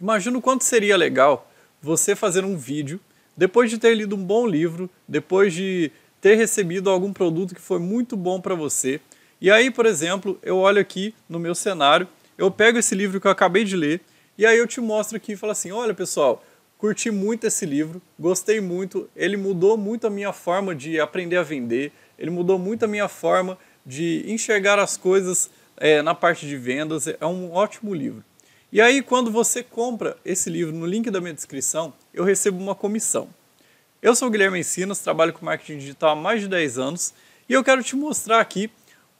Imagina o quanto seria legal você fazer um vídeo depois de ter lido um bom livro, depois de ter recebido algum produto que foi muito bom para você. E aí, por exemplo, eu olho aqui no meu cenário, eu pego esse livro que eu acabei de ler e aí eu te mostro aqui e falo assim: olha pessoal, curti muito esse livro, gostei muito, ele mudou muito a minha forma de aprender a vender, ele mudou muito a minha forma de enxergar as coisas é, na parte de vendas, é um ótimo livro. E aí, quando você compra esse livro no link da minha descrição, eu recebo uma comissão. Eu sou o Guilherme Ensinas, trabalho com marketing digital há mais de 10 anos e eu quero te mostrar aqui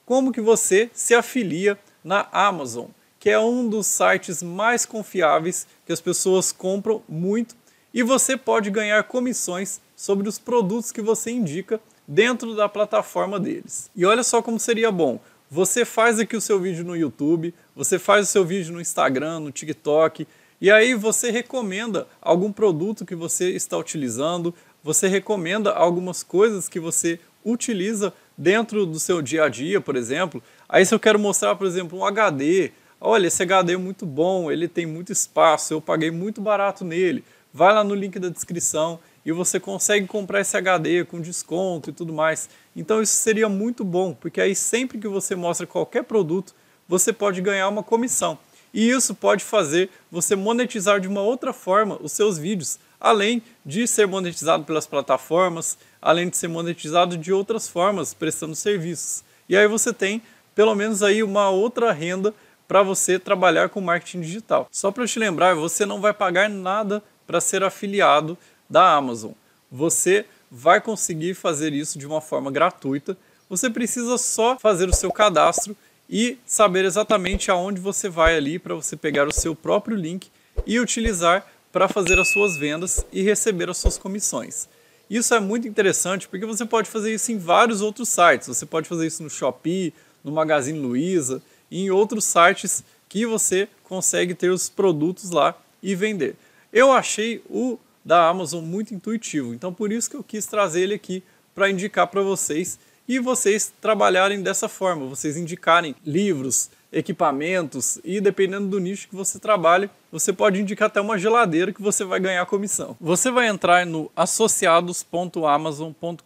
como que você se afilia na Amazon, que é um dos sites mais confiáveis que as pessoas compram muito e você pode ganhar comissões sobre os produtos que você indica dentro da plataforma deles. E olha só como seria bom você faz aqui o seu vídeo no YouTube, você faz o seu vídeo no Instagram, no TikTok, e aí você recomenda algum produto que você está utilizando, você recomenda algumas coisas que você utiliza dentro do seu dia a dia, por exemplo. Aí se eu quero mostrar, por exemplo, um HD, olha, esse HD é muito bom, ele tem muito espaço, eu paguei muito barato nele vai lá no link da descrição e você consegue comprar esse HD com desconto e tudo mais. Então isso seria muito bom, porque aí sempre que você mostra qualquer produto, você pode ganhar uma comissão. E isso pode fazer você monetizar de uma outra forma os seus vídeos, além de ser monetizado pelas plataformas, além de ser monetizado de outras formas, prestando serviços. E aí você tem pelo menos aí uma outra renda para você trabalhar com marketing digital. Só para te lembrar, você não vai pagar nada para ser afiliado da Amazon. Você vai conseguir fazer isso de uma forma gratuita. Você precisa só fazer o seu cadastro e saber exatamente aonde você vai ali para você pegar o seu próprio link e utilizar para fazer as suas vendas e receber as suas comissões. Isso é muito interessante porque você pode fazer isso em vários outros sites. Você pode fazer isso no Shopee, no Magazine Luiza e em outros sites que você consegue ter os produtos lá e vender. Eu achei o da Amazon muito intuitivo, então por isso que eu quis trazer ele aqui para indicar para vocês e vocês trabalharem dessa forma, vocês indicarem livros, equipamentos e dependendo do nicho que você trabalhe, você pode indicar até uma geladeira que você vai ganhar comissão. Você vai entrar no associados.amazon.com.br.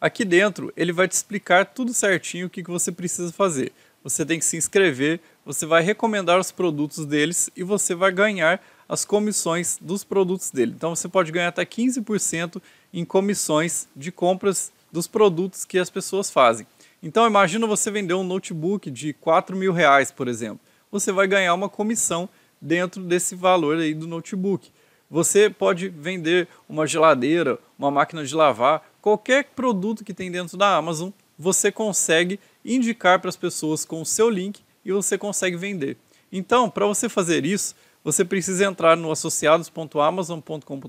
Aqui dentro ele vai te explicar tudo certinho o que, que você precisa fazer. Você tem que se inscrever, você vai recomendar os produtos deles e você vai ganhar as comissões dos produtos dele. Então você pode ganhar até 15% em comissões de compras dos produtos que as pessoas fazem. Então imagina você vender um notebook de 4 mil reais, por exemplo. Você vai ganhar uma comissão dentro desse valor aí do notebook. Você pode vender uma geladeira, uma máquina de lavar, qualquer produto que tem dentro da Amazon, você consegue indicar para as pessoas com o seu link e você consegue vender. Então, para você fazer isso, você precisa entrar no associados.amazon.com.br.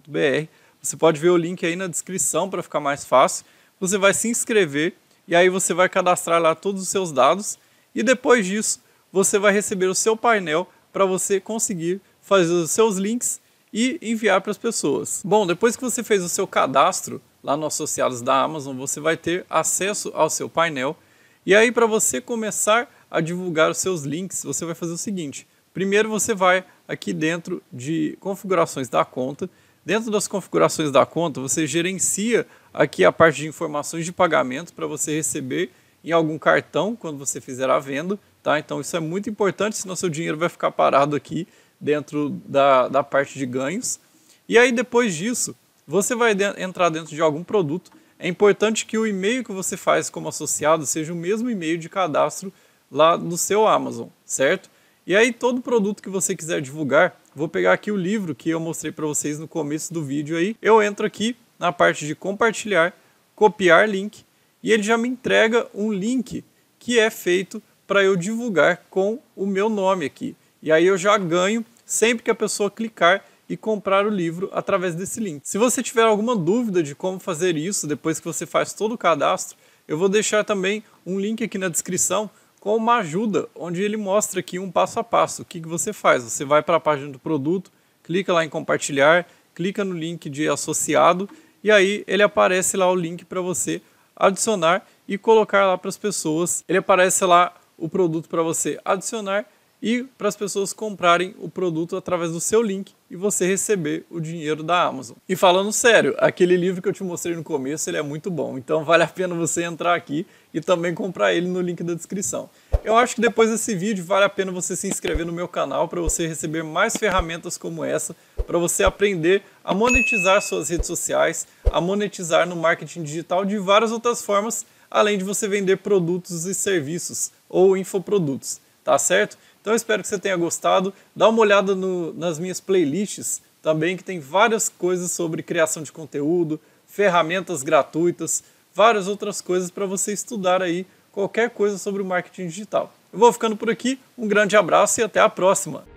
Você pode ver o link aí na descrição para ficar mais fácil. Você vai se inscrever e aí você vai cadastrar lá todos os seus dados e depois disso você vai receber o seu painel para você conseguir fazer os seus links e enviar para as pessoas. Bom, depois que você fez o seu cadastro lá no Associados da Amazon, você vai ter acesso ao seu painel. E aí para você começar a divulgar os seus links, você vai fazer o seguinte: primeiro você vai aqui dentro de configurações da conta. Dentro das configurações da conta, você gerencia aqui a parte de informações de pagamento para você receber em algum cartão quando você fizer a venda. Tá? Então isso é muito importante, senão seu dinheiro vai ficar parado aqui dentro da, da parte de ganhos. E aí depois disso, você vai de entrar dentro de algum produto. É importante que o e-mail que você faz como associado seja o mesmo e-mail de cadastro lá no seu Amazon, certo? E aí todo produto que você quiser divulgar, vou pegar aqui o livro que eu mostrei para vocês no começo do vídeo aí. Eu entro aqui na parte de compartilhar, copiar link e ele já me entrega um link que é feito para eu divulgar com o meu nome aqui. E aí eu já ganho sempre que a pessoa clicar e comprar o livro através desse link. Se você tiver alguma dúvida de como fazer isso depois que você faz todo o cadastro, eu vou deixar também um link aqui na descrição com uma ajuda, onde ele mostra aqui um passo a passo. O que, que você faz? Você vai para a página do produto, clica lá em compartilhar, clica no link de associado e aí ele aparece lá o link para você adicionar e colocar lá para as pessoas. Ele aparece lá o produto para você adicionar e para as pessoas comprarem o produto através do seu link e você receber o dinheiro da Amazon. E falando sério, aquele livro que eu te mostrei no começo, ele é muito bom, então vale a pena você entrar aqui e também comprar ele no link da descrição. Eu acho que depois desse vídeo vale a pena você se inscrever no meu canal para você receber mais ferramentas como essa, para você aprender a monetizar suas redes sociais, a monetizar no marketing digital de várias outras formas, além de você vender produtos e serviços ou infoprodutos, tá certo? Então espero que você tenha gostado. Dá uma olhada no, nas minhas playlists também, que tem várias coisas sobre criação de conteúdo, ferramentas gratuitas, várias outras coisas para você estudar aí qualquer coisa sobre o marketing digital. Eu vou ficando por aqui, um grande abraço e até a próxima!